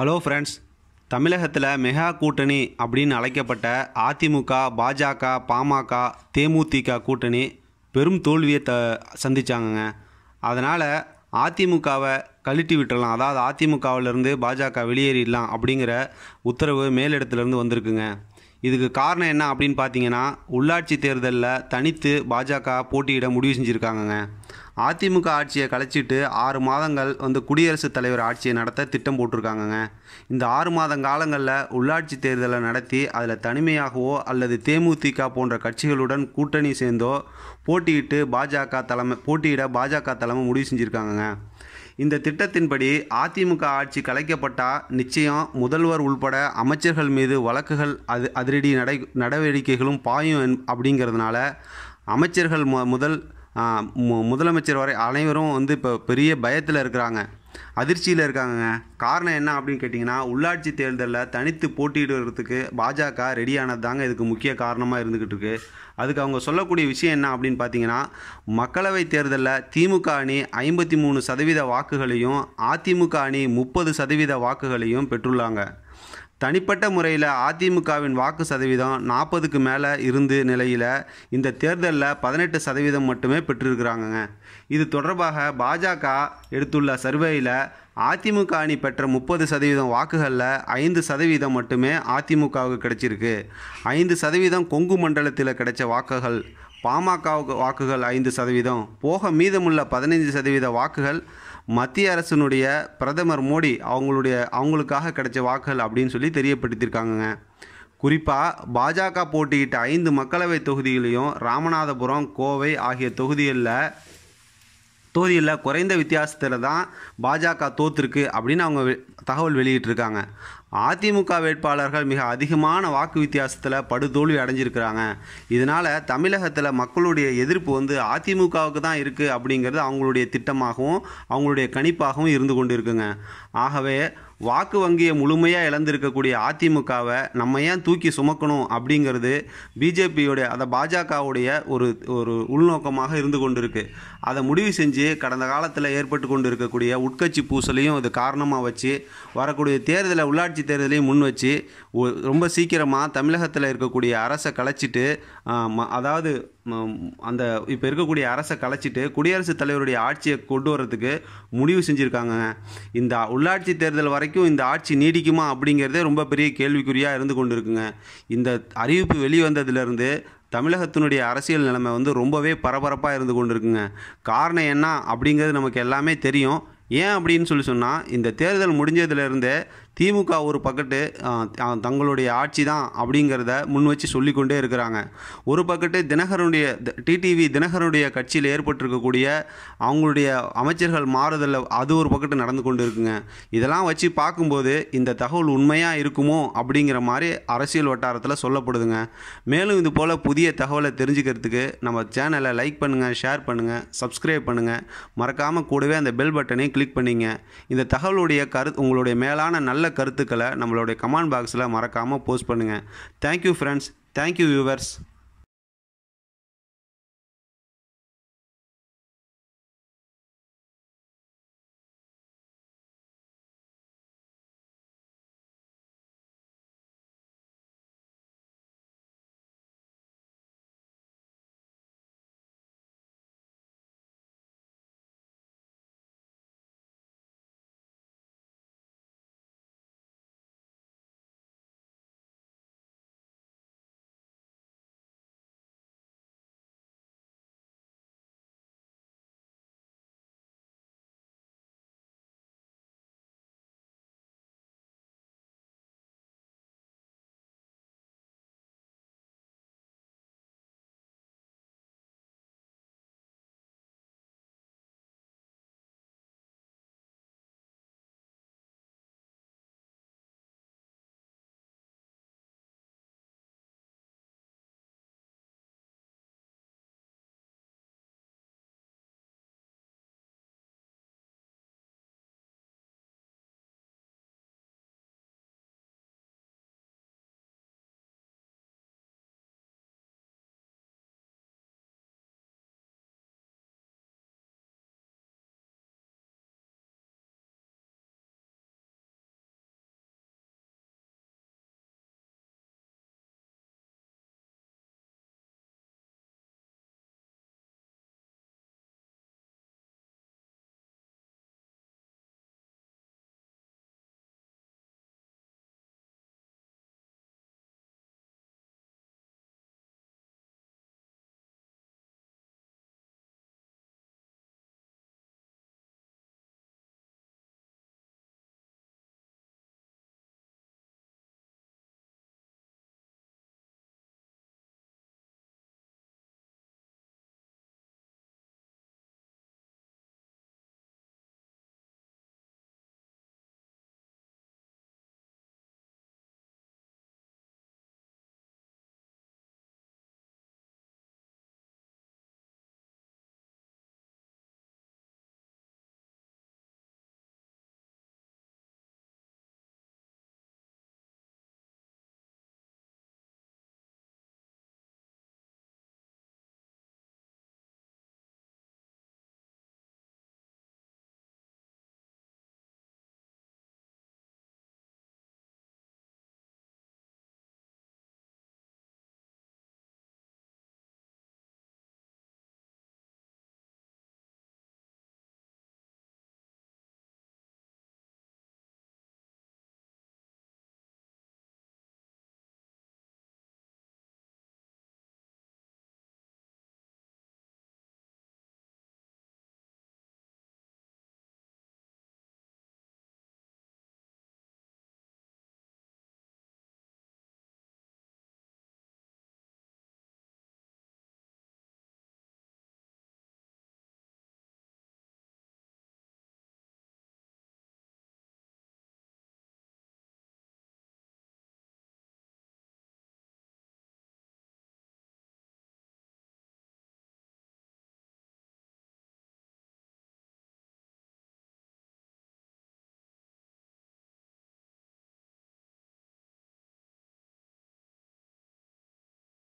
hello friends தமிழகத்தில் mega கூட்டணி அப்படின்னு அழைக்கப்பட்ட அதிமுக பாஜக பாமக தேமுதிக கூட்டணி பெரும் தோல்வியை த சந்தித்தாங்கங்க அதனால் அதிமுகவை கழட்டி விட்டுடலாம் அதாவது அதிமுகவிலேருந்து பாஜக வெளியேறிடலாம் அப்படிங்கிற உத்தரவு மேலிடத்துலேருந்து வந்திருக்குங்க இதுக்கு காரணம் என்ன அப்படின்னு பார்த்தீங்கன்னா உள்ளாட்சி தேர்தலில் தனித்து பாஜக போட்டியிட முடிவு செஞ்சுருக்காங்கங்க அதிமுக ஆட்சியை கலைச்சிட்டு ஆறு மாதங்கள் வந்து குடியரசுத் தலைவர் ஆட்சியை நடத்த திட்டம் போட்டிருக்காங்கங்க இந்த ஆறு மாத காலங்களில் உள்ளாட்சி தேர்தலை நடத்தி அதில் தனிமையாகவோ அல்லது தேமுதிக போன்ற கட்சிகளுடன் கூட்டணி சேர்ந்தோ போட்டியிட்டு பாஜக தலைமை போட்டியிட பாஜக தலைமை முடிவு செஞ்சுருக்காங்கங்க இந்த திட்டத்தின்படி அதிமுக ஆட்சி கலைக்கப்பட்டால் நிச்சயம் முதல்வர் உள்பட அமைச்சர்கள் மீது வழக்குகள் அது அதிரடி நடை நடவடிக்கைகளும் பாயும் அப்படிங்கிறதுனால அமைச்சர்கள் முதல் முதலமைச்சர் வரை அனைவரும் வந்து இப்போ பெரிய பயத்தில் இருக்கிறாங்க அதிர்ச்சியில் இருக்காங்க காரணம் என்ன அப்படின்னு கேட்டிங்கன்னா உள்ளாட்சி தேர்தலில் தனித்து போட்டியிடுறதுக்கு பாஜக ரெடியானது தாங்க இதுக்கு முக்கிய காரணமாக இருந்துக்கிட்டு இருக்குது அதுக்கு அவங்க சொல்லக்கூடிய விஷயம் என்ன அப்படின்னு பார்த்தீங்கன்னா மக்களவை தேர்தலில் திமுக அணி ஐம்பத்தி மூணு சதவீத வாக்குகளையும் அதிமுக அணி முப்பது சதவீத வாக்குகளையும் பெற்றுள்ளாங்க தனிப்பட்ட முறையில் அதிமுகவின் வாக்கு சதவீதம் நாற்பதுக்கு மேலே இருந்து நிலையில் இந்த தேர்தலில் பதினெட்டு சதவீதம் மட்டுமே பெற்றிருக்கிறாங்கங்க இது தொடர்பாக பாஜக எடுத்துள்ள சர்வேயில் அதிமுக அணி பெற்ற முப்பது சதவீதம் வாக்குகளில் ஐந்து சதவீதம் மட்டுமே அதிமுகவுக்கு கிடைச்சிருக்கு ஐந்து சதவீதம் கொங்கு மண்டலத்தில் கிடைச்ச வாக்குகள் பாமகவுக்கு வாக்குகள் ஐந்து சதவீதம் போக மீதமுள்ள பதினைஞ்சு சதவீத வாக்குகள் மத்திய அரசினுடைய பிரதமர் மோடி அவங்களுடைய அவங்களுக்காக கிடைச்ச வாக்குகள் அப்படின்னு சொல்லி தெரியப்படுத்தியிருக்காங்க குறிப்பாக பாஜக போட்டியிட்ட ஐந்து மக்களவை தொகுதிகளையும் ராமநாதபுரம் கோவை ஆகிய தொகுதிகளில் தொகுதியில் குறைந்த வித்தியாசத்தில் தான் பாஜக தோத்துருக்கு அப்படின்னு அவங்க தகவல் வெளியிட்டிருக்காங்க அதிமுக வேட்பாளர்கள் மிக அதிகமான வாக்கு வித்தியாசத்தில் படுதோல்வி அடைஞ்சிருக்கிறாங்க இதனால் தமிழகத்தில் மக்களுடைய எதிர்ப்பு வந்து அதிமுகவுக்கு தான் இருக்குது அப்படிங்கிறது அவங்களுடைய திட்டமாகவும் அவங்களுடைய கணிப்பாகவும் இருந்து கொண்டு இருக்குங்க ஆகவே வாக்கு வங்கியை முழுமையாக இழந்திருக்கக்கூடிய அதிமுகவை நம்ம ஏன் தூக்கி சுமக்கணும் அப்படிங்கிறது பிஜேபியோடைய அதை பாஜகவுடைய ஒரு ஒரு உள்நோக்கமாக இருந்து கொண்டு இருக்கு அதை முடிவு செஞ்சு கடந்த காலத்தில் ஏற்பட்டு கொண்டு இருக்கக்கூடிய உட்கட்சி பூசலையும் இது காரணமாக வச்சு வரக்கூடிய தேர்தலில் உள்ளாட்சி உள்ளாட்சி தேர்தலையும் முன் வச்சு ரொம்ப சீக்கிரமாக தமிழகத்தில் இருக்கக்கூடிய அரசை கலைச்சிட்டு அதாவது அந்த இப்போ இருக்கக்கூடிய அரசை கலைச்சிட்டு குடியரசுத் தலைவருடைய ஆட்சியை கொண்டு வர்றதுக்கு முடிவு செஞ்சுருக்காங்க இந்த உள்ளாட்சி தேர்தல் வரைக்கும் இந்த ஆட்சி நீடிக்குமா அப்படிங்கிறதே ரொம்ப பெரிய கேள்விக்குறியாக இருந்து கொண்டு இருக்குங்க இந்த அறிவிப்பு வெளிவந்ததுலேருந்து தமிழகத்தினுடைய அரசியல் நிலைமை வந்து ரொம்பவே பரபரப்பாக இருந்து கொண்டு இருக்குங்க காரணம் என்ன அப்படிங்கிறது நமக்கு எல்லாமே தெரியும் ஏன் அப்படின்னு சொல்லி சொன்னால் இந்த தேர்தல் முடிஞ்சதுலேருந்தே திமுக ஒரு பக்கட்டு தங்களுடைய ஆட்சி தான் அப்படிங்கிறத முன் வச்சு சொல்லிக்கொண்டே இருக்கிறாங்க ஒரு பக்கட்டு தினகரனுடைய டிடிவி தினகரனுடைய கட்சியில் ஏற்பட்டிருக்கக்கூடிய அவங்களுடைய அமைச்சர்கள் மாறுதலில் அது ஒரு பக்கட்டு நடந்து கொண்டு இருக்குங்க இதெல்லாம் வச்சு பார்க்கும்போது இந்த தகவல் உண்மையாக இருக்குமோ அப்படிங்கிற மாதிரி அரசியல் வட்டாரத்தில் சொல்லப்படுதுங்க மேலும் இது போல் புதிய தகவலை தெரிஞ்சுக்கிறதுக்கு நம்ம சேனலை லைக் பண்ணுங்கள் ஷேர் பண்ணுங்கள் சப்ஸ்கிரைப் பண்ணுங்கள் மறக்காமல் கூடவே அந்த பெல் பட்டனையும் கிளிக் பண்ணிங்க இந்த தகவலுடைய கரு உங்களுடைய மேலான நல்ல கருத்துக்களை நம்மளுடைய கமெண்ட் பாக்ஸில் மறக்காமல் போஸ்ட் பண்ணுங்கள் தேங்க்யூ ஃப்ரெண்ட்ஸ் தேங்க்யூ வியூவர்ஸ்